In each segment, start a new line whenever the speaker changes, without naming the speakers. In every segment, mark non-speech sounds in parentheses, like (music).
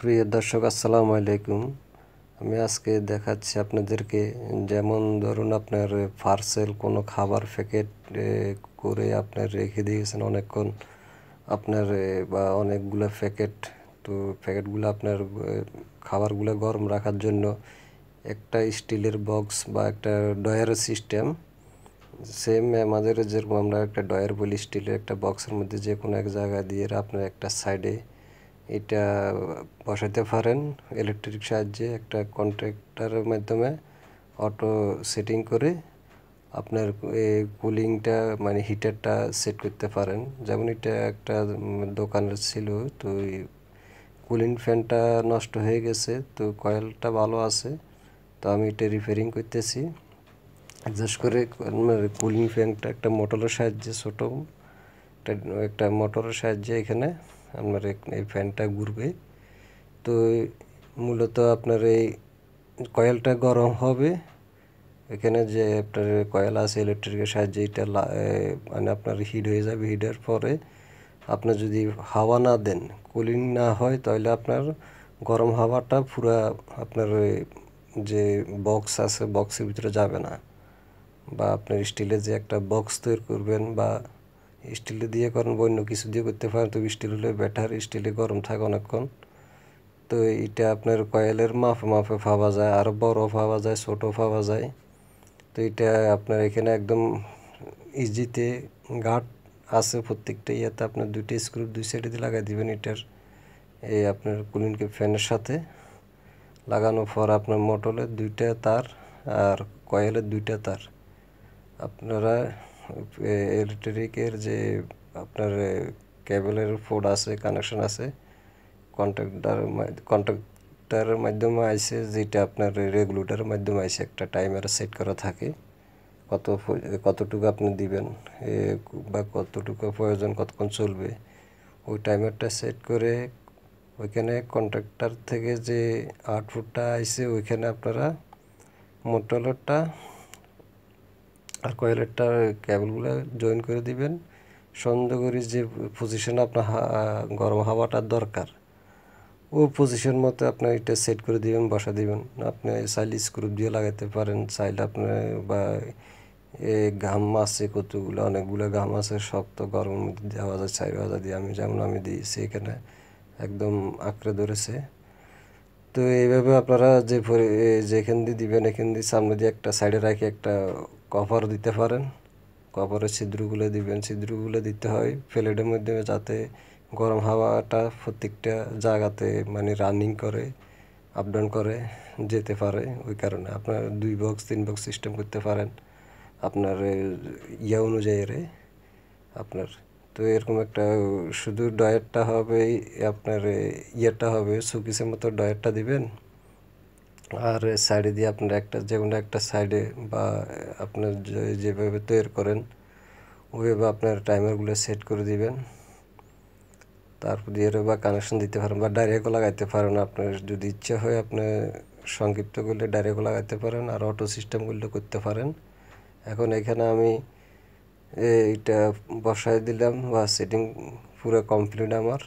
প্রিয় দর্শক আসসালামু আলাইকুম আমি আজকে দেখাচ্ছি আপনাদেরকে যেমন ধরুন আপনার পার্সেল কোনো খাবার প্যাকেট করে আপনার রেখে দিয়েছেন অনেকক্ষণ আপনার বা অনেকগুলো প্যাকেট তো প্যাকেটগুলো আপনার খাবারগুলো গরম রাখার জন্য একটা স্টিলের বক্স বা একটা ডয়ার সিস্টেম সেম আমাদের যেরকম আমরা একটা ডয়ার বলি স্টিলের একটা বক্সের মধ্যে যে কোনো এক জায়গায় দিয়ে আপনার একটা সাইডে এটা বসাতে পারেন ইলেকট্রিক সাহায্যে একটা কন্ট্রাক্টারের মাধ্যমে অটো সেটিং করে আপনার কুলিংটা মানে হিটারটা সেট করতে পারেন যেমন এটা একটা দোকানের ছিল তো কুলিং ফ্যানটা নষ্ট হয়ে গেছে তো কয়েলটা ভালো আছে তো আমি এটা রিপেয়ারিং করতেছি অ্যাডজাস্ট করে কুলিং ফ্যানটা একটা মোটরের সাহায্যে ছোটো একটা মোটরের সাহায্যে এখানে আপনার এই ফ্যানটা ঘুরবে তো মূলত আপনার এই কয়েলটা গরম হবে এখানে যে আপনার কয়েল আছে ইলেকট্রিকের সাহায্যে এটা মানে আপনার হিট হয়ে যাবে হিটের পরে আপনার যদি হাওয়া না দেন কুলিং না হয় তাহলে আপনার গরম হাওয়াটা পুরা আপনার যে বক্স আছে বক্সের ভিতরে যাবে না বা আপনার স্টিলের যে একটা বক্স তৈরি করবেন বা স্টিল দিয়ে করেন বা অন্য কিছু দিয়ে করতে পারেন তবে স্টিল হলে বেটার স্টিলে গরম থাকে অনেকক্ষণ তো এটা আপনার কয়েলের মাপে মাপে পাওয়া যায় আর বড় পাওয়া যায় ছোট পাওয়া যায় তো এটা আপনার এখানে একদম ইজিতে ঘাট আছে প্রত্যেকটা ইয়াতে আপনার দুইটা স্ক্রু দুই সাইডে দিয়ে লাগাই দিবেন এটার এই আপনার কুলিং ফ্যানের সাথে লাগানোর পর আপনার মোটলের দুইটা তার আর কয়েলের দুইটা তার আপনারা ইলেকট্রিকের যে আপনার কেবলের ফোড আছে কানেকশন আছে কন্ট্রাক্টার কন্ট্রাক্টারের মাধ্যমে আইসে যেটা আপনার রেগুলেটারের মাধ্যমে আইসে একটা টাইমার সেট করা থাকে কত কতটুকু আপনি দিবেন বা কতটুকু প্রয়োজন কতক্ষণ চলবে ওই টাইমারটা সেট করে ওইখানে কন্ট্রাক্টার থেকে যে আউটপুটটা আইসে ওইখানে আপনারা মোটরটা আর কয়েলেরটা ক্যাবলগুলো জয়েন করে দিবেন করি যে পজিশন আপনার গরম হাওয়াটার দরকার ও পজিশন মতো আপনি এটা সেট করে দিবেন বসা দিবেন আপনি সাইল স্ক্রুপ দিয়ে লাগাতে পারেন চাইলে আপনি বা এ ঘাম আছে কতগুলো অনেকগুলো ঘাম আছে শক্ত গরমের মধ্যে দেওয়া যায় চাই বাজা দিয়ে আমি যেমন আমি দিই সেখানে একদম আঁকড়ে ধরেছে তো এইভাবে আপনারা যে যেখান দিয়ে দিবেন এখান দিয়ে সামনে দিয়ে একটা সাইডে রাখি একটা কভার দিতে পারেন কভারের ছিদ্রগুলো দিবেন ছিদ্রগুলো দিতে হয় ফ্লেডের মধ্যে যাতে গরম হাওয়াটা প্রত্যেকটা জায়গাতে মানে রানিং করে আপ ডাউন করে যেতে পারে ওই কারণে আপনার দুই বক্স তিন বক্স সিস্টেম করতে পারেন আপনার ইয়া অনুযায়ী রে আপনার তো এরকম একটা শুধু ডয়েরটা হবে আপনার ইয়েটা হবে সুকিসের মতো ডয়েরটা দিবেন আর সাইডে দিয়ে আপনার একটা যে কোনো একটা সাইডে বা আপনার যেভাবে তৈরি করেন ওইভাবে আপনার টাইমারগুলো সেট করে দিবেন তারপর দিয়ে বা কানেকশন দিতে পারেন বা ডাইরেক্টও লাগাইতে পারেন আপনার যদি ইচ্ছা হয় আপনি সংক্ষিপ্ত করলে ডাইরেক্টও লাগাইতে পারেন আর অটো সিস্টেম করলে করতে পারেন এখন এখানে আমি এইটা বসায় দিলাম বা সেটিং পুরো কমপ্লিট আমার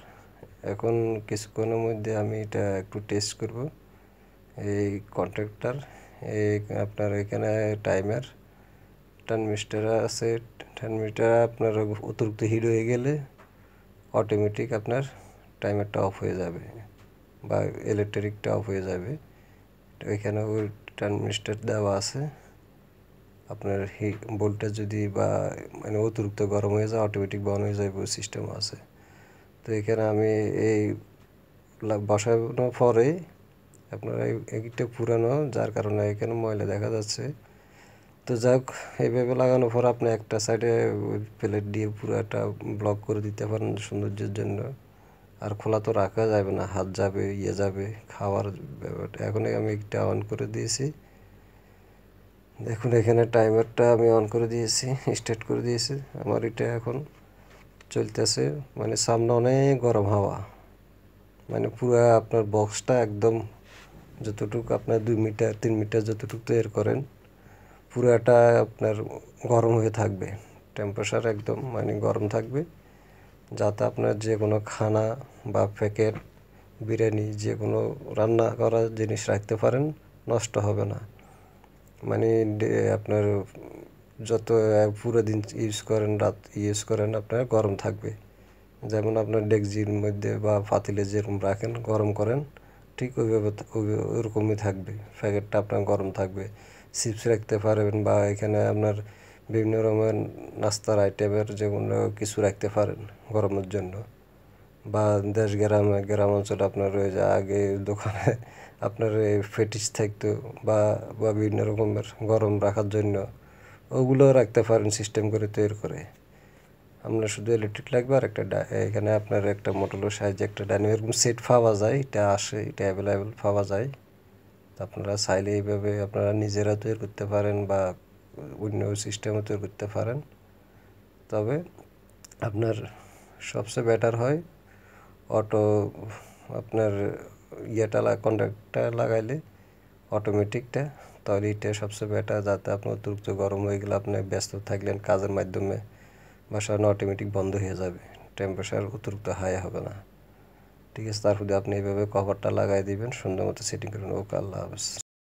এখন কিছুক্ষণের মধ্যে আমি এটা একটু টেস্ট করবো এই কন্ট্রাক্টার এই আপনার এখানে টাইমের মিস্টার আছে মিটার আপনার অতিরিক্ত হিট হয়ে গেলে অটোমেটিক আপনার টাইমারটা অফ হয়ে যাবে বা ইলেকট্রিকটা অফ হয়ে যাবে এখানে ওই মিস্টার দেওয়া আছে আপনার হি বোল্টটা যদি বা মানে অতিরিক্ত গরম হয়ে যায় অটোমেটিক বন্ধ হয়ে যাবে সিস্টেম আছে তো এখানে আমি এই বসানোর পরে আপনার এইটা পুরানো যার কারণে এখানে ময়লা দেখা যাচ্ছে তো হোক এইভাবে লাগানোর পর আপনি একটা সাইডে প্লেট দিয়ে পুরো একটা ব্লক করে দিতে পারেন সৌন্দর্যের জন্য আর খোলা তো রাখা যাবে না হাত যাবে ইয়ে যাবে খাওয়ার ব্যাপারটা এখন আমি একটা অন করে দিয়েছি দেখুন এখানে টাইমারটা আমি অন করে দিয়েছি স্টার্ট করে দিয়েছি আমার এটা এখন চলতেছে মানে সামনে অনেক গরম হাওয়া মানে পুরো আপনার বক্সটা একদম যতটুকু আপনার দুই মিটার তিন মিটার যতটুকু তৈর করেন পুরাটা আপনার গরম হয়ে থাকবে টেম্পারেচার একদম মানে গরম থাকবে যাতে আপনার যে কোনো খানা বা প্যাকেট বিরিয়ানি যে কোনো রান্না করা জিনিস রাখতে পারেন নষ্ট হবে না মানে আপনার যত পুরো দিন ইউজ করেন রাত ইউজ করেন আপনার গরম থাকবে যেমন আপনার ডেকজির মধ্যে বা পাতিলে যেরকম রাখেন গরম করেন ঠিক ওইভাবে ওরকমই থাকবে প্যাকেটটা আপনার গরম থাকবে চিপস রাখতে পারবেন বা এখানে আপনার বিভিন্ন রকমের নাস্তার আইটেমের কোনো কিছু রাখতে পারেন গরমের জন্য বা দেশ গ্রামে গ্রাম অঞ্চলে আপনার রয়ে যায় আগে দোকানে (laughs) আপনার ফেটিস থাকতো বা বা বিভিন্ন রকমের গরম রাখার জন্য ওগুলো রাখতে পারেন সিস্টেম করে তৈরি করে আমরা শুধু ইলেকট্রিক লাগবে আর একটা এখানে আপনার একটা মোটরের সাহায্যে একটা ডাইনিং এরকম সেট পাওয়া যায় এটা আসে এটা অ্যাভেলেবেল পাওয়া যায় আপনারা চাইলে এইভাবে আপনারা নিজেরা তৈরি করতে পারেন বা অন্য সিস্টেমও তৈরি করতে পারেন তবে আপনার সবচেয়ে বেটার হয় অটো আপনার ইয়েটা কন্ট্যাক্টটা লাগাইলে অটোমেটিকটা তাহলে এটা সবচেয়ে বেটার যাতে আপনার অতিরিক্ত গরম হয়ে গেলে আপনি ব্যস্ত থাকলেন কাজের মাধ্যমে বাসানো অটোমেটিক বন্ধ হয়ে যাবে টেম্পারেচার অতিরিক্ত হাই হবে না ঠিক আছে তারপরে আপনি এইভাবে কভারটা লাগাই দিবেন সুন্দর মতো সেটিং করুন ওকে আল্লাহ হাফেজ